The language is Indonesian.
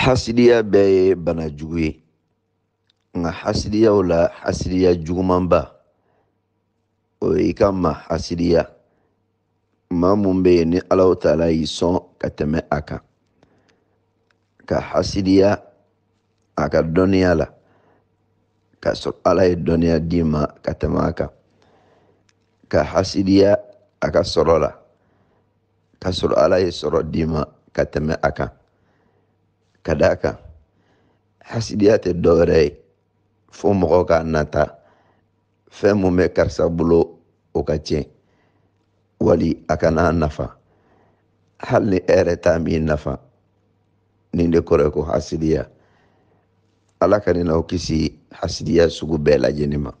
hasidiya bɛɛ ye bana jugu ye nka hasidiyaw la hasidiya jugumanba o ye i ka ma hasidiya mun ni alaw taala y'i sɔn ka tɛmɛ a kan ka hasidiya a ka dɔnniya la k'a sɔrɔ ala ye dɔnniya d'i ma ka tɛmɛ ka hasidiya a ka k'a sɔrɔ ala ye sɔrɔ d'i ma ka tɛmɛ a kadaka hasidiyate hasidiya fo mogo k'a nata fɛn mun karsa bulo bolo o ka wali akana nafa hal ni ere t'a mi nafa ni de kɔrɔ ko hasidiya ala ka kisi hasidiya sugu bela jenima